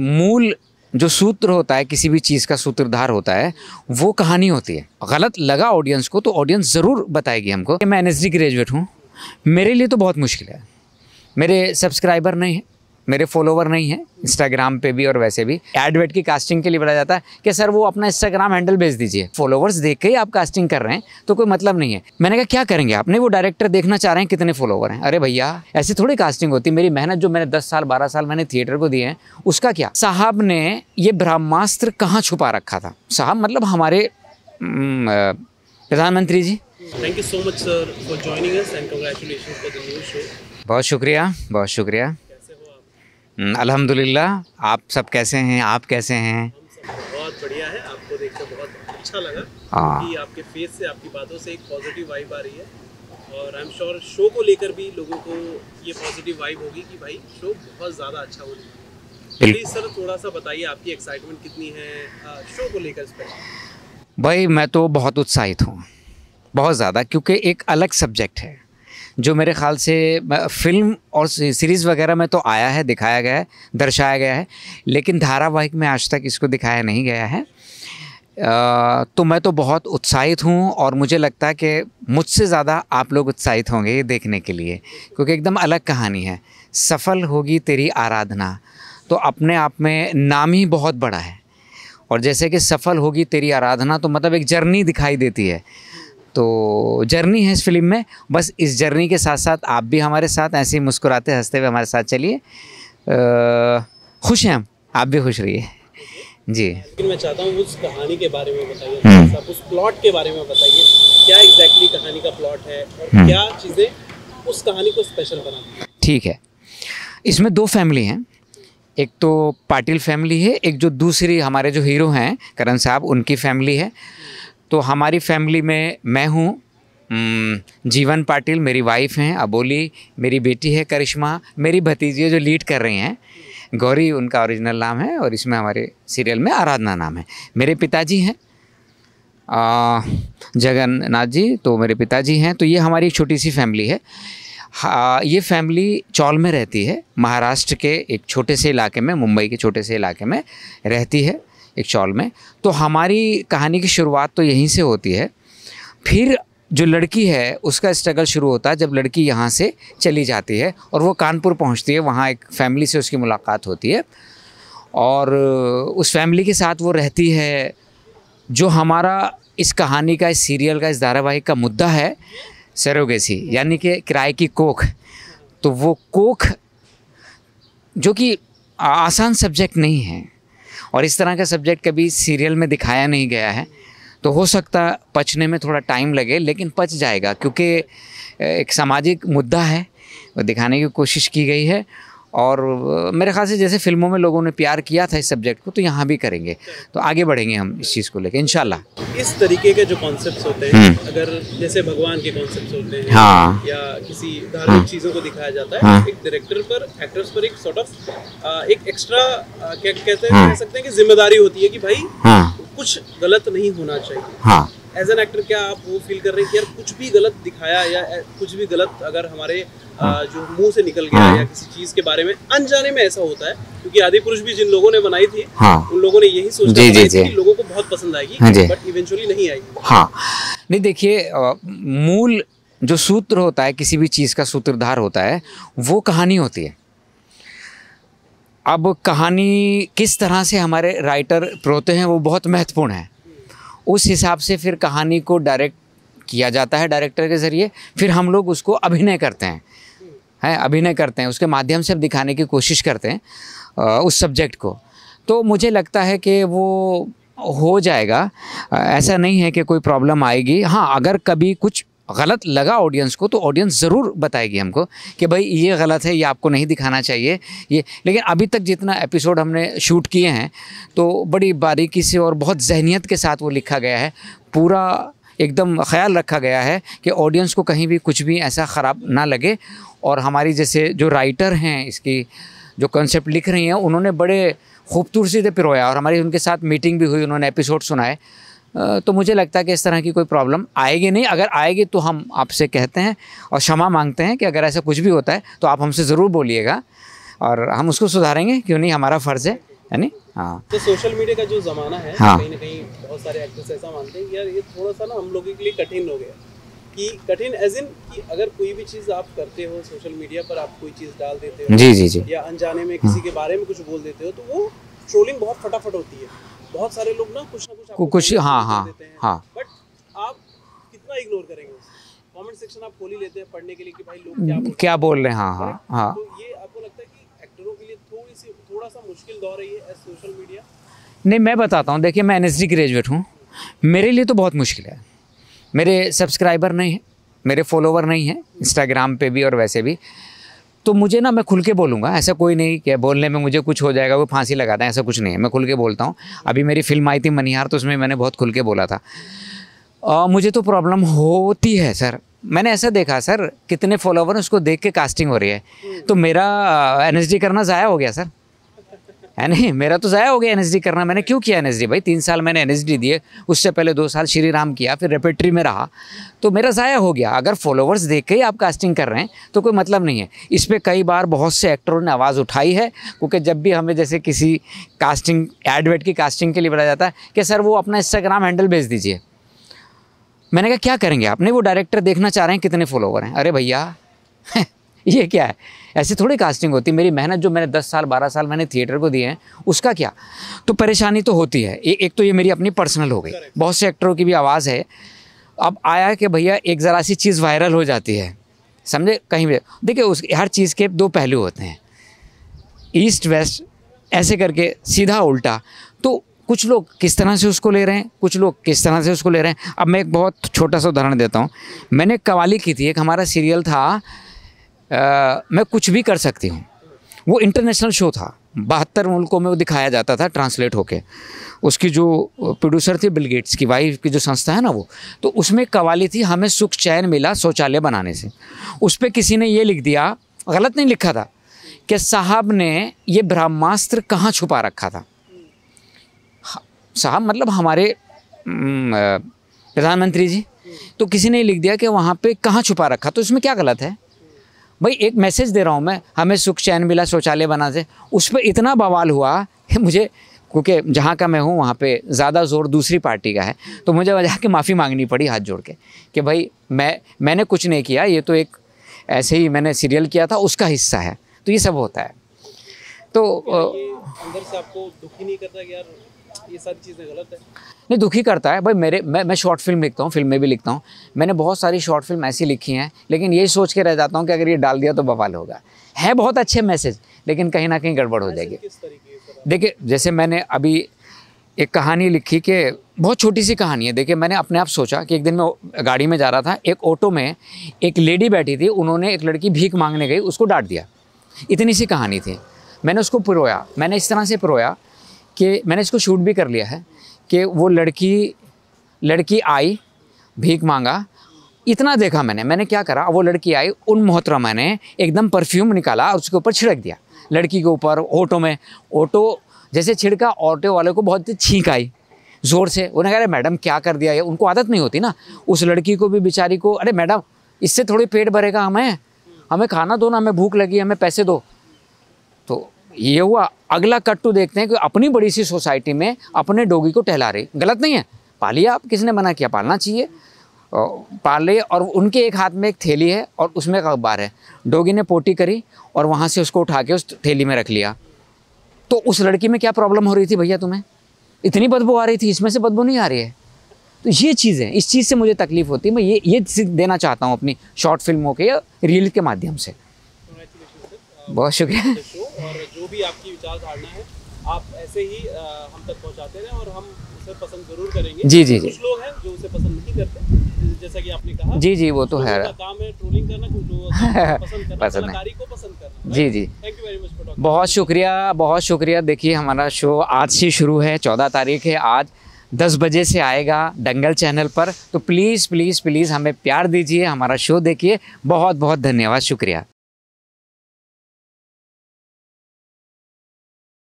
मूल जो सूत्र होता है किसी भी चीज़ का सूत्रधार होता है वो कहानी होती है गलत लगा ऑडियंस को तो ऑडियंस ज़रूर बताएगी हमको कि मैं एन ग्रेजुएट हूँ मेरे लिए तो बहुत मुश्किल है मेरे सब्सक्राइबर नहीं हैं मेरे फॉलोवर नहीं है इंस्टाग्राम पे भी और वैसे भी एडवेट की कास्टिंग के लिए बोला जाता है कि सर वो अपना इंस्टाग्राम हैंडल भेज दीजिए फॉलोवर्स देख के ही आप कास्टिंग कर रहे हैं तो कोई मतलब नहीं है मैंने कहा क्या करेंगे आपने वो डायरेक्टर देखना चाह रहे हैं कितने फॉलोवर हैं अरे भैया ऐसी थोड़ी कास्टिंग होती मेरी मेहनत जो मैंने दस साल बारह साल मैंने थिएटर को दिए हैं उसका क्या साहब ने ये ब्रह्मास्त्र कहाँ छुपा रखा था साहब मतलब हमारे प्रधानमंत्री ji thank you so much sir for joining us and for the new show बहुत शुक्रिया बहुत शुक्रिया अल्हम्दुलिल्लाह आप सब कैसे हैं आप कैसे हैं बहुत बढ़िया है आपको देखकर बहुत अच्छा लगा हाँ। कि आपके फेस से आपकी बातों से एक पॉजिटिव वाइब आ रही है और आई एम श्योर शो को लेकर भी लोगों को ये पॉजिटिव वाइब होगी कि भाई शो बहुत ज़्यादा अच्छा होने प्लीज़ सर थोड़ा सा बताइए आपकी एक्साइटमेंट कितनी है शो को लेकर भाई मैं तो बहुत उत्साहित हूँ बहुत ज़्यादा क्योंकि एक अलग सब्जेक्ट है जो मेरे ख्याल से फिल्म और सीरीज़ वगैरह में तो आया है दिखाया गया है दर्शाया गया है लेकिन धारावाहिक में आज तक इसको दिखाया नहीं गया है तो मैं तो बहुत उत्साहित हूँ और मुझे लगता है कि मुझसे ज़्यादा आप लोग उत्साहित होंगे ये देखने के लिए क्योंकि एकदम अलग कहानी है सफल होगी तेरी आराधना तो अपने आप में नाम ही बहुत बड़ा है और जैसे कि सफल होगी तेरी आराधना तो मतलब एक जर्नी दिखाई देती है तो जर्नी है इस फिल्म में बस इस जर्नी के साथ साथ आप भी हमारे साथ ऐसे ही मुस्कुराते हंसते हुए हमारे साथ चलिए खुश हैं हम आप भी खुश रहिए जी लेकिन मैं चाहता हूँ उस कहानी के बारे में बताइए हम्म। उस प्लॉट के बारे में बताइए क्या एग्जैक्टली exactly कहानी का प्लॉट है और हम्म। क्या चीज़ें उस कहानी को स्पेशल बना ठीक है इसमें दो फैमिली हैं एक तो पाटिल फैमिली है एक जो दूसरी हमारे जो हीरो हैं करण साहब उनकी फैमिली है तो हमारी फैमिली में मैं हूँ हम्म, जीवन पाटिल मेरी वाइफ हैं अबोली मेरी बेटी है करिश्मा मेरी भतीजी जो लीड कर रही हैं गौरी उनका ओरिजिनल नाम है और इसमें हमारे सीरियल में आराधना नाम है मेरे पिताजी हैं जगन्नाथ जी तो मेरे पिताजी हैं तो ये हमारी एक छोटी सी फैमिली है हाँ ये फैमिली चौल में रहती है महाराष्ट्र के एक छोटे से इलाके में मुंबई के छोटे से इलाके में रहती है एक चॉल में तो हमारी कहानी की शुरुआत तो यहीं से होती है फिर जो लड़की है उसका स्ट्रगल शुरू होता है जब लड़की यहाँ से चली जाती है और वो कानपुर पहुँचती है वहाँ एक फैमिली से उसकी मुलाकात होती है और उस फैमिली के साथ वो रहती है जो हमारा इस कहानी का इस सीरियल का इस धारावाहिक का मुद्दा है सरोगेसी यानी कि किराए की कोख तो वो कोख जो कि आसान सब्जेक्ट नहीं है और इस तरह का सब्जेक्ट कभी सीरियल में दिखाया नहीं गया है तो हो सकता पचने में थोड़ा टाइम लगे लेकिन पच जाएगा क्योंकि एक सामाजिक मुद्दा है वो दिखाने की कोशिश की गई है और मेरे ख्याल से जैसे फिल्मों में लोगों ने प्यार किया था इस सब्जेक्ट को तो यहाँ भी करेंगे तो आगे बढ़ेंगे हम इस चीज़ को लेकर इन इस तरीके के जो कॉन्सेप्ट होते हैं हम्म। अगर जैसे भगवान के कॉन्सेप्ट होते हैं हाँ या किसी हाँ। धार्मिक हाँ, चीज़ों को दिखाया जाता है हाँ, एक डायरेक्टर पर एक्ट्रेस पर एक सॉर्ट ऑफ एक एक्स्ट्रा क्या कहते हैं हाँ। कह सकते हैं कि जिम्मेदारी होती है कि भाई हाँ। कुछ गलत नहीं होना चाहिए एज एन एक्टर क्या आप वो फील कर रहे हैं कि यार कुछ भी गलत दिखाया या कुछ भी गलत अगर हमारे जो मुंह से निकल गया हाँ। या किसी चीज के बारे में अनजाने में ऐसा होता है क्योंकि आदि पुरुष भी जिन लोगों ने बनाई थी हाँ। उन लोगों ने यही सोचा जी, जी, जी। कि लोगों को बहुत पसंद आएगी बट हाँ इवेंचुअली नहीं आएगी हाँ नहीं देखिए मूल जो सूत्र होता है किसी भी चीज़ का सूत्रधार होता है वो कहानी होती है अब कहानी किस तरह से हमारे राइटर प्रोते हैं वो बहुत महत्वपूर्ण है उस हिसाब से फिर कहानी को डायरेक्ट किया जाता है डायरेक्टर के ज़रिए फिर हम लोग उसको अभिनय करते हैं हैं अभिनय करते हैं उसके माध्यम से हम दिखाने की कोशिश करते हैं उस सब्जेक्ट को तो मुझे लगता है कि वो हो जाएगा ऐसा नहीं है कि कोई प्रॉब्लम आएगी हाँ अगर कभी कुछ गलत लगा ऑडियंस को तो ऑडियंस ज़रूर बताएगी हमको कि भाई ये गलत है ये आपको नहीं दिखाना चाहिए ये लेकिन अभी तक जितना एपिसोड हमने शूट किए हैं तो बड़ी बारीकी से और बहुत जहनीत के साथ वो लिखा गया है पूरा एकदम ख्याल रखा गया है कि ऑडियंस को कहीं भी कुछ भी ऐसा ख़राब ना लगे और हमारी जैसे जो राइटर हैं इसकी जो कॉन्सेप्ट लिख रही हैं उन्होंने बड़े खूबसूरती से पिरोया और हमारी उनके साथ मीटिंग भी हुई उन्होंने एपिसोड सुनाए तो मुझे लगता है कि इस तरह की कोई प्रॉब्लम आएगी नहीं अगर आएगी तो हम आपसे कहते हैं और क्षमा मांगते हैं कि अगर ऐसा कुछ भी होता है तो आप हमसे ज़रूर बोलिएगा और हम उसको सुधारेंगे क्यों नहीं हमारा फ़र्ज़ है यानी हाँ तो सोशल मीडिया का जो ज़माना है हाँ कहीं ना कहीं बहुत सारे एक्टर्स ऐसा मानते हैं यार ये थोड़ा सा ना हम लोगों के लिए कठिन हो गया कि कठिन एज इन कि अगर कोई भी चीज़ आप करते हो सोशल मीडिया पर आप कोई चीज़ डाल देते हो जी जी जी या अनजाने में किसी के बारे में कुछ बोल देते हो तो वो ट्रोलिंग बहुत फटाफट होती है बहुत सारे लोग ना कुछ ना कुछ कुछ हाँ हाँ हाँ बट आप कितना इग्नोर करेंगे कमेंट सेक्शन आप खोल ही लेते हैं पढ़ने के लिए कि भाई लोग क्या क्या बोल रहे हैं हाँ हाँ हाँ तो ये आपको लगता है कि एक्टरों के लिए थोड़ी सी थोड़ा सा मुश्किल दौर रही है सोशल मीडिया नहीं मैं बताता हूँ देखिए मैं एन ग्रेजुएट हूँ मेरे लिए तो बहुत मुश्किल है मेरे सब्सक्राइबर नहीं है मेरे फॉलोवर नहीं हैं इंस्टाग्राम पे भी और वैसे भी तो मुझे ना मैं खुल के बोलूँगा ऐसा कोई नहीं कि बोलने में मुझे कुछ हो जाएगा वो फांसी लगाता है ऐसा कुछ नहीं है मैं खुल के बोलता हूँ अभी मेरी फिल्म आई थी मनिहार तो उसमें मैंने बहुत खुल के बोला था आ, मुझे तो प्रॉब्लम होती है सर मैंने ऐसा देखा सर कितने फॉलोवर उसको देख के कास्टिंग हो रही है तो मेरा एन करना ज़ाया हो गया सर है नहीं मेरा तो ज़ाया हो गया एन करना मैंने क्यों किया एन भाई तीन साल मैंने एन दिए उससे पहले दो साल श्री राम किया फिर रेपेट्री में रहा तो मेरा ज़ाया हो गया अगर फॉलोवर्स देख के ही आप कास्टिंग कर रहे हैं तो कोई मतलब नहीं है इस पर कई बार बहुत से एक्टरों ने आवाज़ उठाई है क्योंकि जब भी हमें जैसे किसी कास्टिंग एडवेट की कास्टिंग के लिए बताया जाता है कि सर वो अपना इंस्टाग्राम हैंडल भेज दीजिए मैंने कहा क्या करेंगे आपने वो डायरेक्टर देखना चाह रहे हैं कितने फॉलोवर हैं अरे भैया ये क्या है ऐसे थोड़ी कास्टिंग होती है मेरी मेहनत जो मैंने दस साल बारह साल मैंने थिएटर को दिए हैं उसका क्या तो परेशानी तो होती है ए, एक तो ये मेरी अपनी पर्सनल हो गई बहुत से एक्टरों की भी आवाज़ है अब आया कि भैया एक ज़रा सी चीज़ वायरल हो जाती है समझे कहीं भी देखिए उस हर चीज़ के दो पहलू होते हैं ईस्ट वेस्ट ऐसे करके सीधा उल्टा तो कुछ लोग किस तरह से उसको ले रहे हैं कुछ लोग किस तरह से उसको ले रहे हैं अब मैं एक बहुत छोटा सा उदाहरण देता हूँ मैंने कवाली की थी एक हमारा सीरियल था आ, मैं कुछ भी कर सकती हूँ वो इंटरनेशनल शो था बहत्तर मुल्कों में वो दिखाया जाता था ट्रांसलेट होके उसकी जो प्रोड्यूसर थी बिल गेट्स की वाइफ की जो संस्था है ना वो तो उसमें कवाली थी हमें सुख चैन मिला शौचालय बनाने से उस पर किसी ने ये लिख दिया गलत नहीं लिखा था कि साहब ने ये ब्रह्मास्त्र कहाँ छुपा रखा था साहब मतलब हमारे प्रधानमंत्री जी तो किसी ने लिख दिया कि वहाँ पे कहाँ छुपा रखा तो इसमें क्या गलत है भाई एक मैसेज दे रहा हूँ मैं हमें सुख चैन मिला शौचालय बना से उस पर इतना बवाल हुआ कि मुझे क्योंकि जहाँ का मैं हूँ वहाँ पे ज़्यादा जोर दूसरी पार्टी का है तो मुझे वजह के माफ़ी मांगनी पड़ी हाथ जोड़ के कि भाई मैं मैंने कुछ नहीं किया ये तो एक ऐसे ही मैंने सीरियल किया था उसका हिस्सा है तो ये सब होता है तो अंदर से आपको दुखी नहीं करता यार ये सारी चीज़ें गलत है नहीं दुखी करता है भाई मेरे मैं मैं शॉर्ट फिल्म लिखता हूँ फिल्म में भी लिखता हूँ मैंने बहुत सारी शॉर्ट फिल्म ऐसी लिखी हैं लेकिन ये सोच के रह जाता हूँ कि अगर ये डाल दिया तो बवाल होगा है बहुत अच्छे मैसेज लेकिन कहीं ना कहीं गड़बड़ हो जाएगी देखिए जैसे मैंने अभी एक कहानी लिखी कि बहुत छोटी सी कहानी है देखिए मैंने अपने आप सोचा कि एक दिन मैं गाड़ी में जा रहा था एक ऑटो में एक लेडी बैठी थी उन्होंने एक लड़की भीख मांगने गई उसको डांट दिया इतनी सी कहानी थी मैंने उसको पुरोया मैंने इस तरह से पुरोया कि मैंने इसको शूट भी कर लिया है कि वो लड़की लड़की आई भीख मांगा इतना देखा मैंने मैंने क्या करा वो लड़की आई उन मोहतरा मैंने एकदम परफ्यूम निकाला और उसके ऊपर छिड़क दिया लड़की के ऊपर ऑटो में ऑटो जैसे छिड़का ऑटो वाले को बहुत छींक आई ज़ोर से उन्हें कह रहे मैडम क्या कर दिया ये उनको आदत नहीं होती ना उस लड़की को भी बेचारी को अरे मैडम इससे थोड़ी पेट भरेगा हमें हमें खाना दो ना हमें भूख लगी हमें पैसे दो तो ये हुआ अगला कट टू देखते हैं कि अपनी बड़ी सी सोसाइटी में अपने डोगी को टहला रही गलत नहीं है पालिए आप किसने मना किया पालना चाहिए पाले और उनके एक हाथ में एक थैली है और उसमें एक अखबार है डोगी ने पोटी करी और वहाँ से उसको उठा के उस थैली में रख लिया तो उस लड़की में क्या प्रॉब्लम हो रही थी भैया तुम्हें इतनी बदबू आ रही थी इसमें से बदबू नहीं आ रही है तो ये चीज़ें इस चीज़ से मुझे तकलीफ होती है मैं ये ये देना चाहता हूँ अपनी शॉर्ट फिल्मों के या रील के माध्यम से बहुत शुक्रिया और जो भी आपकी विचारधारणा है आप ऐसे ही हम तक पहुंचाते रहे और हम उसे पसंद जरूर करेंगे जी जी जी कुछ लोग हैं जो उसे पसंद नहीं करते जैसा कि आपने कहा जी जी वो तो है काम है ट्रोलिंग करना कुछ लोग पसंद करना को पसंद करना जी जी थैंक यू वेरी मच बहुत शुक्रिया बहुत शुक्रिया देखिए हमारा शो आज से शुरू है चौदह तारीख है आज दस बजे से आएगा डंगल चैनल पर तो प्लीज़ प्लीज़ प्लीज़ हमें प्यार दीजिए हमारा शो देखिए बहुत बहुत धन्यवाद शुक्रिया